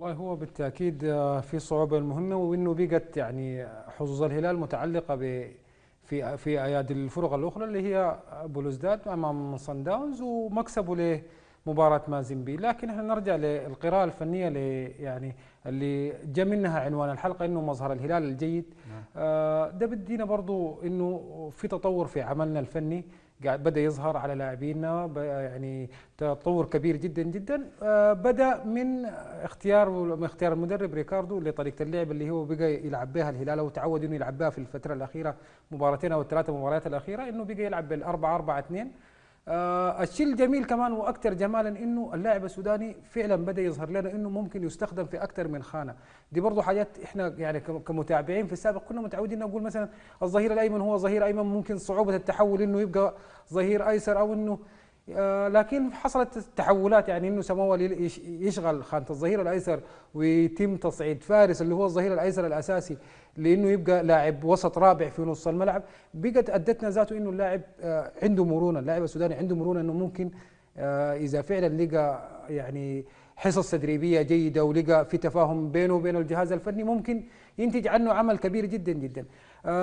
والله هو بالتاكيد آه، في صعوبه مهمه وانه بقت يعني حظوظ الهلال متعلقه ب في في ايادي الفرق الاخرى اللي هي بلوزداد امام صن داونز ومكسبه له مباراه مازيمبي لكن احنا نرجع للقراءه الفنيه اللي يعني اللي جاء منها عنوان الحلقه انه مظهر الهلال الجيد نعم. آه ده بدينا برضو انه في تطور في عملنا الفني قاعد بدا يظهر على لاعبينا يعني تطور كبير جدا جدا آه بدا من اختيار من اختيار المدرب ريكاردو لطريقه اللعب اللي هو بقى يلعب بها الهلال وتعود انه يلعب بها في الفتره الاخيره مباراتين او الثلاثه مباريات الاخيره انه بقى يلعب بال 4 4 2 آه الشيء الجميل كمان واكثر جمالا انه اللاعب السوداني فعلا بدا يظهر لنا انه ممكن يستخدم في اكثر من خانه دي برضه حاجات احنا يعني كمتابعين في السابق كنا متعودين نقول مثلا الظهير الايمن هو ظهير ايمن ممكن صعوبه التحول انه يبقى ظهير ايسر او انه آه، لكن حصلت تحولات يعني انه سموه يشغل خانة الظهير الايسر ويتم تصعيد فارس اللي هو الظهير الايسر الاساسي لانه يبقى لاعب وسط رابع في نص الملعب بقت ادتنا ذاته انه اللاعب آه، عنده مرونه اللاعب السوداني عنده مرونه انه ممكن آه، اذا فعلا لقى يعني حصص تدريبيه جيده ولقى في تفاهم بينه وبين الجهاز الفني ممكن ينتج عنه عمل كبير جدا جدا